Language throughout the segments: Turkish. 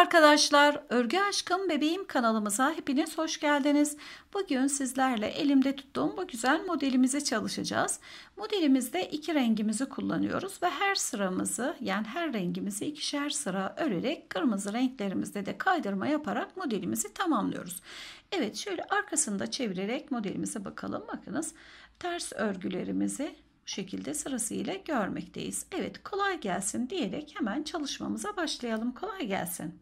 arkadaşlar, Örgü Aşkım Bebeğim kanalımıza hepiniz hoş geldiniz. Bugün sizlerle elimde tuttuğum bu güzel modelimizi çalışacağız. Modelimizde iki rengimizi kullanıyoruz ve her sıramızı yani her rengimizi ikişer sıra örerek kırmızı renklerimizde de kaydırma yaparak modelimizi tamamlıyoruz. Evet şöyle arkasında çevirerek modelimize bakalım. Bakınız ters örgülerimizi şekilde sırasıyla görmekteyiz. Evet kolay gelsin diyerek hemen çalışmamıza başlayalım. Kolay gelsin.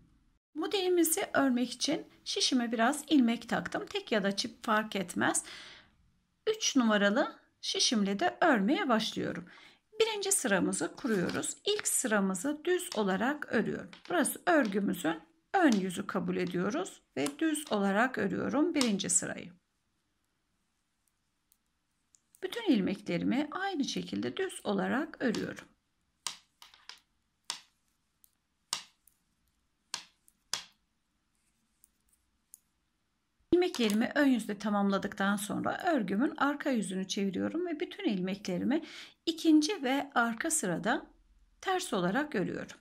Modelimizi örmek için şişime biraz ilmek taktım. Tek ya da çift fark etmez. 3 numaralı şişimle de örmeye başlıyorum. Birinci sıramızı kuruyoruz. İlk sıramızı düz olarak örüyorum. Burası örgümüzün ön yüzü kabul ediyoruz ve düz olarak örüyorum birinci sırayı. Bütün ilmeklerimi aynı şekilde düz olarak örüyorum. ilmeklerimi ön yüzde tamamladıktan sonra örgümün arka yüzünü çeviriyorum ve bütün ilmeklerimi ikinci ve arka sırada ters olarak örüyorum.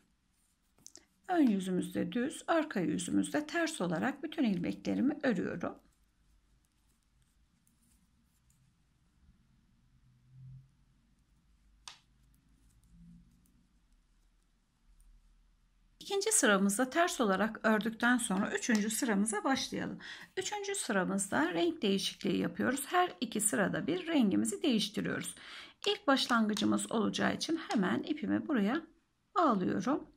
Ön yüzümüzde düz, arka yüzümüzde ters olarak bütün ilmeklerimi örüyorum. İkinci sıramızda ters olarak ördükten sonra üçüncü sıramıza başlayalım. Üçüncü sıramızda renk değişikliği yapıyoruz. Her iki sırada bir rengimizi değiştiriyoruz. İlk başlangıcımız olacağı için hemen ipimi buraya bağlıyorum.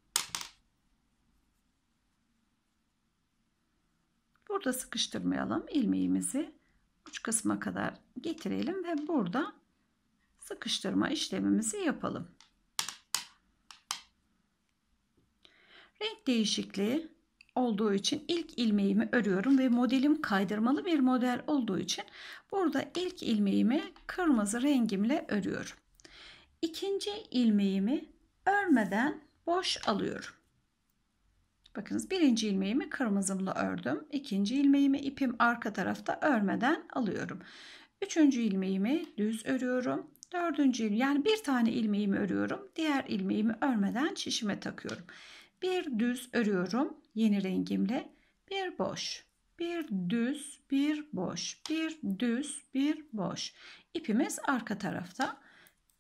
Burada sıkıştırmayalım. ilmeğimizi uç kısma kadar getirelim ve burada sıkıştırma işlemimizi yapalım. Renk değişikliği olduğu için ilk ilmeğimi örüyorum ve modelim kaydırmalı bir model olduğu için burada ilk ilmeğimi kırmızı rengimle örüyorum. İkinci ilmeğimi örmeden boş alıyorum. Bakınız birinci ilmeğimi kırmızımla ördüm. ikinci ilmeğimi ipim arka tarafta örmeden alıyorum. Üçüncü ilmeğimi düz örüyorum. Dördüncü ilmeği yani bir tane ilmeğimi örüyorum. Diğer ilmeğimi örmeden şişime takıyorum. Bir düz örüyorum yeni rengimle. Bir boş, bir düz, bir boş, bir düz, bir boş. İpimiz arka tarafta.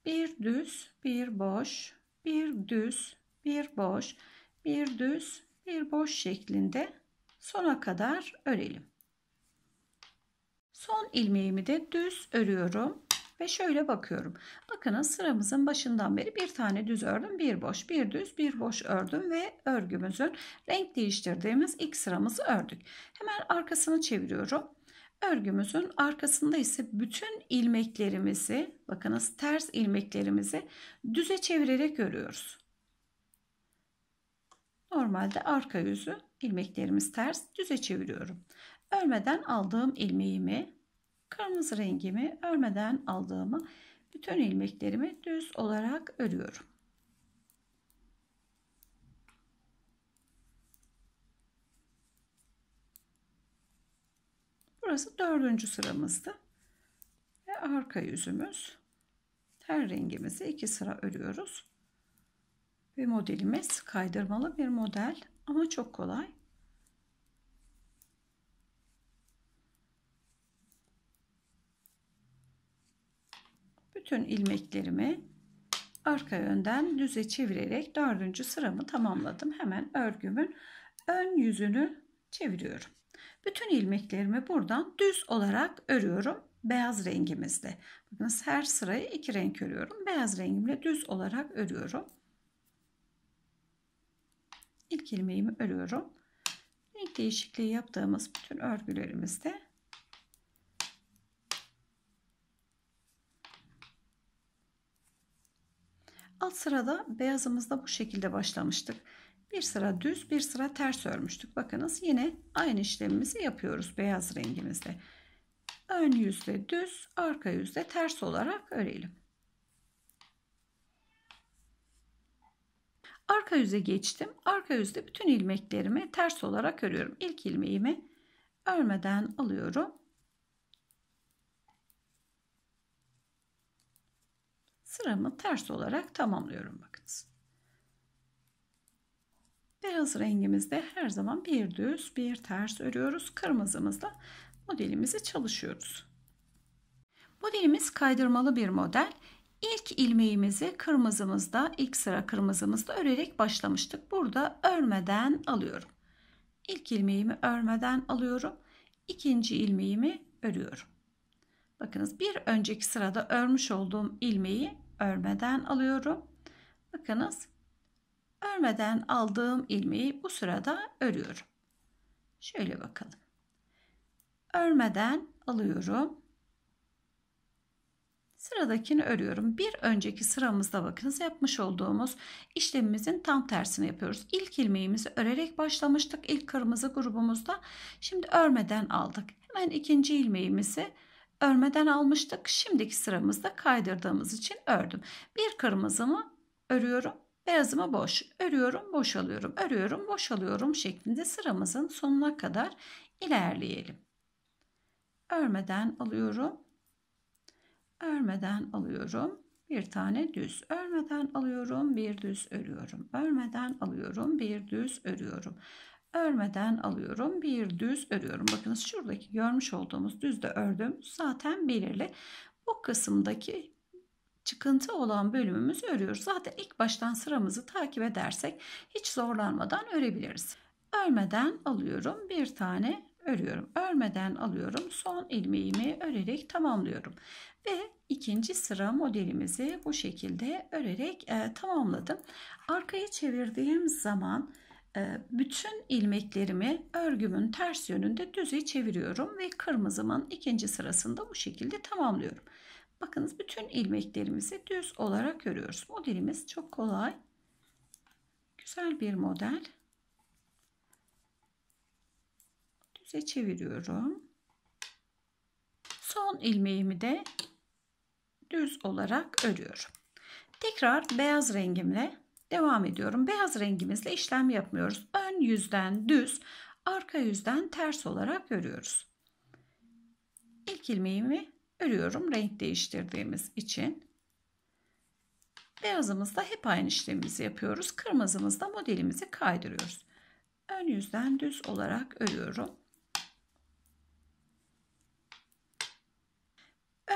Bir düz, bir boş, bir düz, bir boş, bir düz, bir boş şeklinde sona kadar örelim. Son ilmeğimi de düz örüyorum ve şöyle bakıyorum. Bakın, sıramızın başından beri bir tane düz ördüm, bir boş, bir düz, bir boş ördüm ve örgümüzün renk değiştirdiğimiz ilk sıramızı ördük. Hemen arkasını çeviriyorum. Örgümüzün arkasında ise bütün ilmeklerimizi, bakınız ters ilmeklerimizi düze çevirerek örüyoruz. Normalde arka yüzü ilmeklerimiz ters düze çeviriyorum. Örmeden aldığım ilmeğimi kırmızı rengimi örmeden aldığımı bütün ilmeklerimi düz olarak örüyorum. Burası dördüncü sıramızdı. Ve arka yüzümüz. Her rengimizi iki sıra örüyoruz. Ve modelimiz kaydırmalı bir model ama çok kolay. bütün ilmeklerimi arka yönden düze çevirerek dördüncü sıramı tamamladım. Hemen örgümün ön yüzünü çeviriyorum. Bütün ilmeklerimi buradan düz olarak örüyorum beyaz rengimizde. Bakınız her sırayı iki renk örüyorum. Beyaz rengimle düz olarak örüyorum. İlk ilmeğimi örüyorum. Renk değişikliği yaptığımız bütün örgülerimizde Alt sırada beyazımızda bu şekilde başlamıştık. Bir sıra düz bir sıra ters örmüştük. Bakınız yine aynı işlemimizi yapıyoruz beyaz rengimizde. Ön yüzde düz arka yüzde ters olarak örelim. Arka yüze geçtim. Arka yüzde bütün ilmeklerimi ters olarak örüyorum. İlk ilmeğimi örmeden alıyorum. sıramı ters olarak tamamlıyorum bakınız. Beyaz rengimizde her zaman bir düz bir ters örüyoruz. Kırmızımızda modelimizi çalışıyoruz. Modelimiz kaydırmalı bir model. İlk ilmeğimizi kırmızımızda, ilk sıra kırmızımızda örerek başlamıştık. Burada örmeden alıyorum. İlk ilmeğimi örmeden alıyorum. İkinci ilmeğimi örüyorum. Bakınız bir önceki sırada örmüş olduğum ilmeği örmeden alıyorum. Bakınız örmeden aldığım ilmeği bu sırada örüyorum. Şöyle bakalım. Örmeden alıyorum. Sıradakini örüyorum. Bir önceki sıramızda bakınız yapmış olduğumuz işlemimizin tam tersini yapıyoruz. İlk ilmeğimizi örerek başlamıştık ilk kırmızı grubumuzda. Şimdi örmeden aldık. Hemen ikinci ilmeğimizi örüyoruz örmeden almıştık. Şimdiki sıramızda kaydırdığımız için ördüm. Bir kırmızımı örüyorum. Beyazımı boş örüyorum, boşalıyorum, örüyorum, boşalıyorum şeklinde sıramızın sonuna kadar ilerleyelim. Örmeden alıyorum. Örmeden alıyorum. Bir tane düz örmeden alıyorum, bir düz örüyorum. Örmeden alıyorum, bir düz örüyorum örmeden alıyorum. Bir düz örüyorum. Bakınız şuradaki görmüş olduğumuz düzde ördüm. Zaten belirli. Bu kısımdaki çıkıntı olan bölümümüzü örüyoruz. Zaten ilk baştan sıramızı takip edersek hiç zorlanmadan örebiliriz. Örmeden alıyorum. Bir tane örüyorum. Örmeden alıyorum. Son ilmeğimi örerek tamamlıyorum. Ve ikinci sıra modelimizi bu şekilde örerek e, tamamladım. Arkaya çevirdiğim zaman ee, bütün ilmeklerimi örgümün ters yönünde düze çeviriyorum ve kırmızımın ikinci sırasında bu şekilde tamamlıyorum. Bakınız bütün ilmeklerimizi düz olarak örüyoruz. Modelimiz çok kolay. Güzel bir model. Düze çeviriyorum. Son ilmeğimi de düz olarak örüyorum. Tekrar beyaz rengimle Devam ediyorum. Beyaz rengimizle işlem yapmıyoruz. Ön yüzden düz, arka yüzden ters olarak örüyoruz. İlk ilmeğimi örüyorum renk değiştirdiğimiz için. Beyazımızda hep aynı işlemimizi yapıyoruz. Kırmızımızda modelimizi kaydırıyoruz. Ön yüzden düz olarak örüyorum.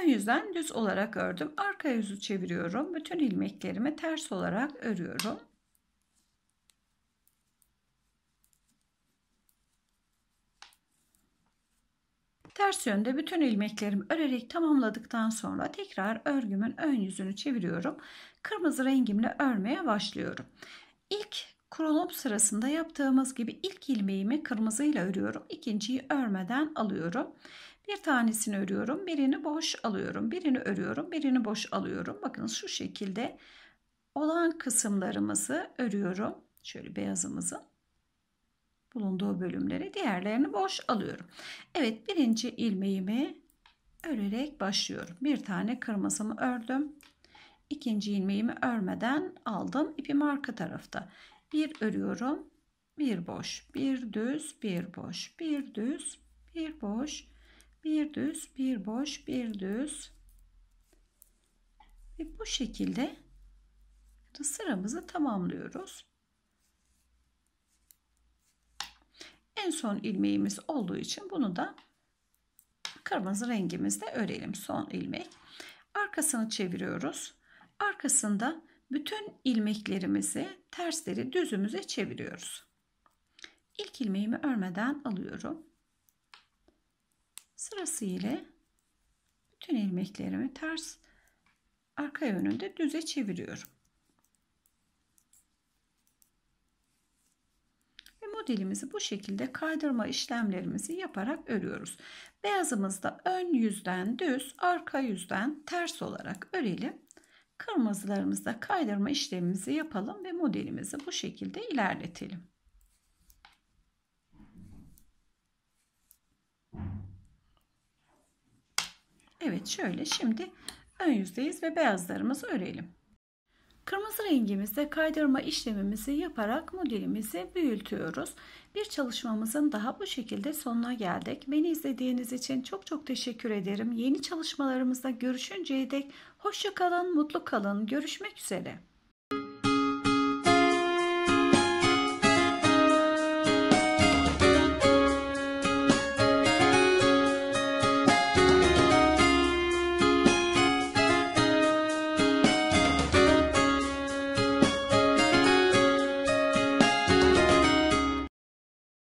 Ön yüzden düz olarak ördüm. Arka yüzü çeviriyorum. Bütün ilmeklerimi ters olarak örüyorum. Ters yönde bütün ilmeklerimi örerek tamamladıktan sonra tekrar örgümün ön yüzünü çeviriyorum. Kırmızı rengimle örmeye başlıyorum. İlk kurulum sırasında yaptığımız gibi ilk ilmeğimi kırmızıyla örüyorum. İkinciyi örmeden alıyorum. Bir tanesini örüyorum, birini boş alıyorum, birini örüyorum, birini boş alıyorum. Bakın şu şekilde olan kısımlarımızı örüyorum. Şöyle beyazımızın bulunduğu bölümleri diğerlerini boş alıyorum. Evet birinci ilmeğimi örerek başlıyorum. Bir tane kırmızımı ördüm. İkinci ilmeğimi örmeden aldım. İpim arka tarafta. Bir örüyorum. Bir boş, bir düz, bir boş, bir düz, bir boş, bir düz bir boş bir düz ve bu şekilde sıramızı tamamlıyoruz. En son ilmeğimiz olduğu için bunu da kırmızı rengimizle örelim. Son ilmek. Arkasını çeviriyoruz. Arkasında bütün ilmeklerimizi tersleri düzümüze çeviriyoruz. İlk ilmeğimi örmeden alıyorum. Sırası ile bütün ilmeklerimi ters arka yönünde düze çeviriyorum. Ve modelimizi bu şekilde kaydırma işlemlerimizi yaparak örüyoruz. Beyazımızda ön yüzden düz, arka yüzden ters olarak örelim. Kırmızılarımızda kaydırma işlemimizi yapalım ve modelimizi bu şekilde ilerletelim. Evet şöyle şimdi ön yüzdeyiz ve beyazlarımızı örelim. Kırmızı rengimizde kaydırma işlemimizi yaparak modelimizi büyütüyoruz. Bir çalışmamızın daha bu şekilde sonuna geldik. Beni izlediğiniz için çok çok teşekkür ederim. Yeni çalışmalarımızda görüşünceye dek hoşça kalın, mutlu kalın. Görüşmek üzere.